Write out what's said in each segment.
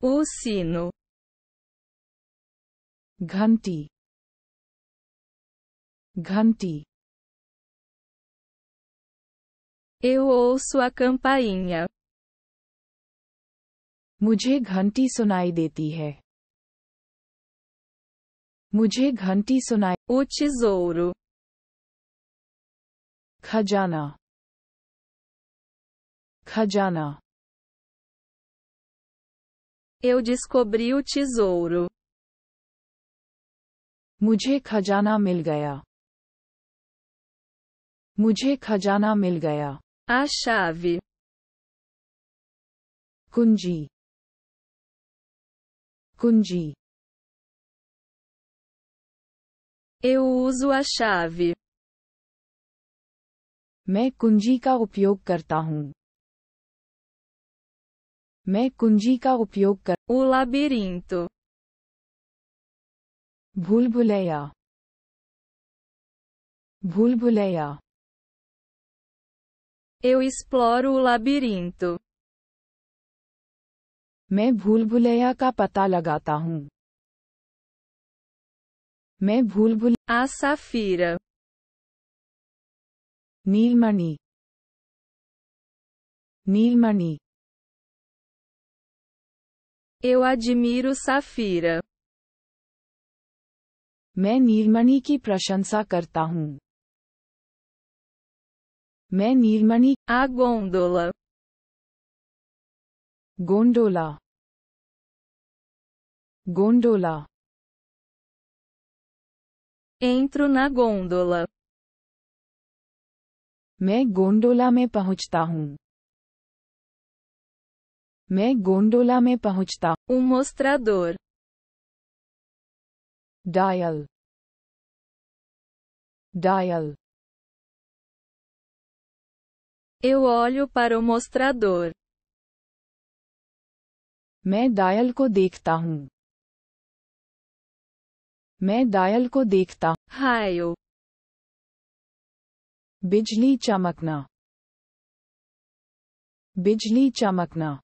O sino. Ghanti. Ghanti. Eu ouço a campainha. मुझे घंटी सुनाई देती है मुझे घंटी सुनाई O tesouro. खजाना खजाना Eu descobri o tesouro. मुझे खजाना मिल गया मुझे खजाना मिल गया A chave. कुंजी कुंजी Eu uso a chave. मैं कुंजी का उपयोग करता हूँ me kunji ka O labirinto. Bulbuleya. Bulbuleya. Eu exploro o labirinto. Me bulbuleya ka pata lagata Me bulbul. A safira. Nilmani. Nilmani. Eu admiro Safira. मैं नीलमणि की प्रशंसा करता हूँ मैं नीलमणि आ गोंडोला गोंडोला गोंडोला एंट्रो ना गोंडोला मैं गोंडोला में पहुंचता हूँ मैं गोंडोला में पहुंचता उमोस्त्रा दोर dial dial Eu olho para o mostrador. मैं डायल को देखता हूँ मैं डायल को देखता हायो बिजली चमकना बिजली चमकना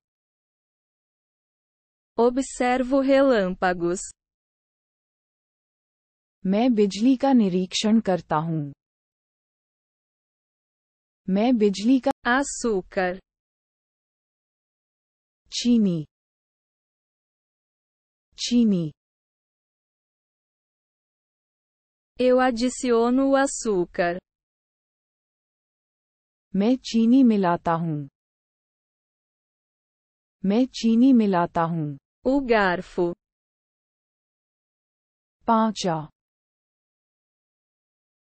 Observo relâmpagos. मैं बिजली का निरीक्षण करता हूँ मैं बिजली का açúcar चीनी चीनी Eu adiciono o açúcar. मैं चीनी मिलाता हूँ मैं चीनी मिलाता हूँ O garfo. Pancha.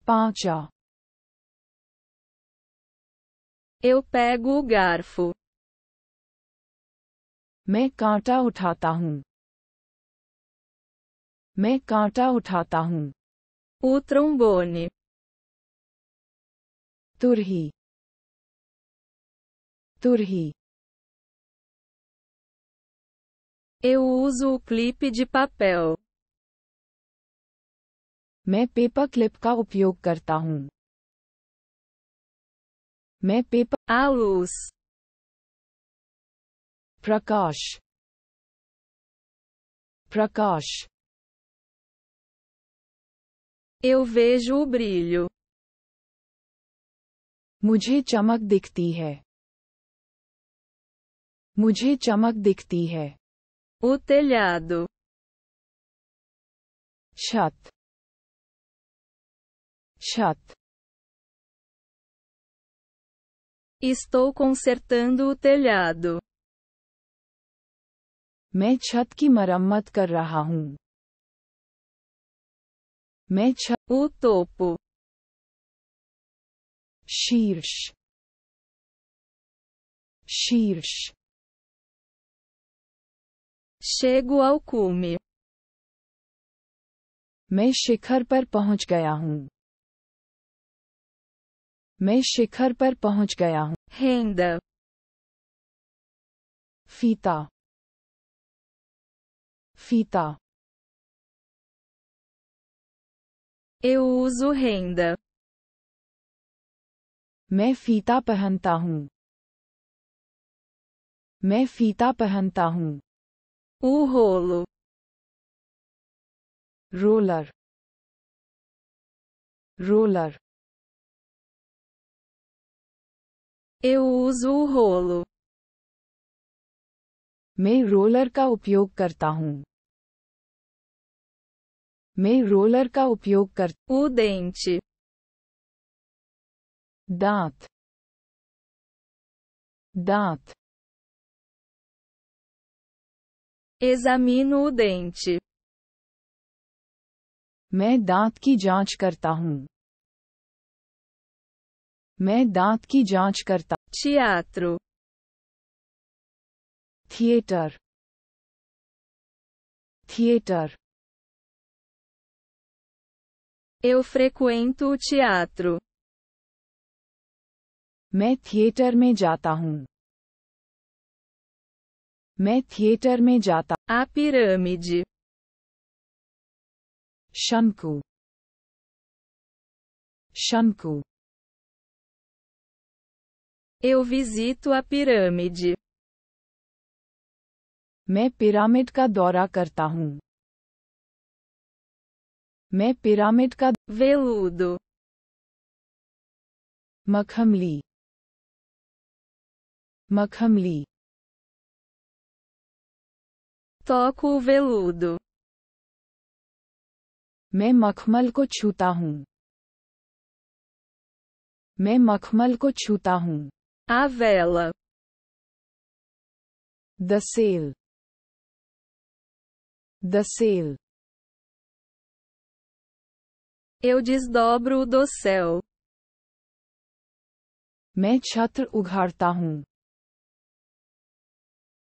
Pancha. Eu pego o garfo. Me कांटा uthata हूँ Me कांटा uthata हूँ O trombone. Turhi. Turhi. Eu uso o clipe de papel. मैं पेपर क्लिप का उपयोग करता हूँ मैं पेपर A प्रकाश प्रकाश Eu vejo o brilho. मुझे चमक दिखती है मुझे चमक दिखती है O telhado. Chat. Chat. Estou consertando o telhado. मैं छत की मरम्मत कर रहा हूँ मैं छत o topo शीर्ष शीर्ष Chego ao cume. मैं शिखर पर पहुंच गया हूँ मैं शिखर पर पहुंच गया हूँ हेंद फीता फीता Eu uso मैं फीता पहनता हूँ मैं फीता पहनता हूँ O rolo. Roller. Roller. Eu uso o rolo. मैं रोलर का उपयोग करता हूँ मैं रोलर का उपयोग कर o dente. दांत दांत Examino o dente. मैं दांत की जांच करता हूँ मैं दांत की जांच करता Teatro. Theatre theatre Eu frequento o teatro. मैं थिएटर में जाता हूँ मैं थिएटर में जाता आ पिरामिड शंकु शंकु Eu visito a pirâmide. मैं पिरामिड का दौरा करता हूँ मैं पिरामिड का Veludo. मखमली मखमली Toco o veludo. मैं मखमल को छूता A vela. The sail. The sail. Eu desdobro o dossel. Me छत्र उघाड़ता हूँ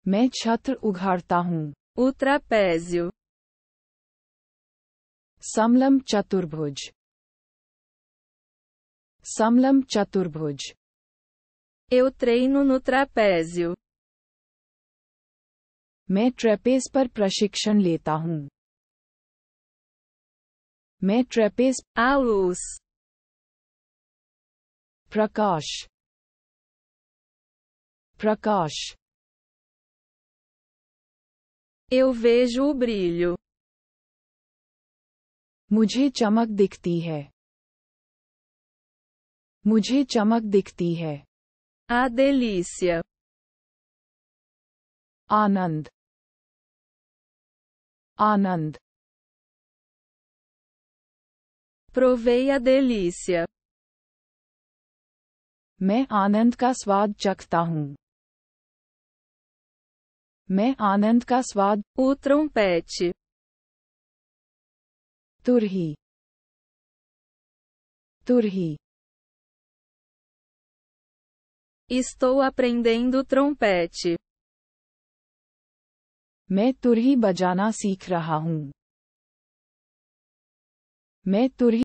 मैं O trapézio. Samlam Chaturbhuj. Samlam Chaturbhuj. Eu treino no trapézio. मैं ट्रेपेज पर प्रशिक्षण लेता हूँ मैं ट्रेपेज A luz. प्रकाश प्रकाश Eu vejo o brilho. मुझे चमक दिखती है मुझे चमक दिखती है A delícia. Anand Anand Provei a delícia. मैं आनंद का स्वाद चखता हूँ मैं आनंद का स्वाद O trompete, turhi, turhi, estou aprendendo trompete, मैं तुरही बजाना सीख रहा हूँ मैं तुरही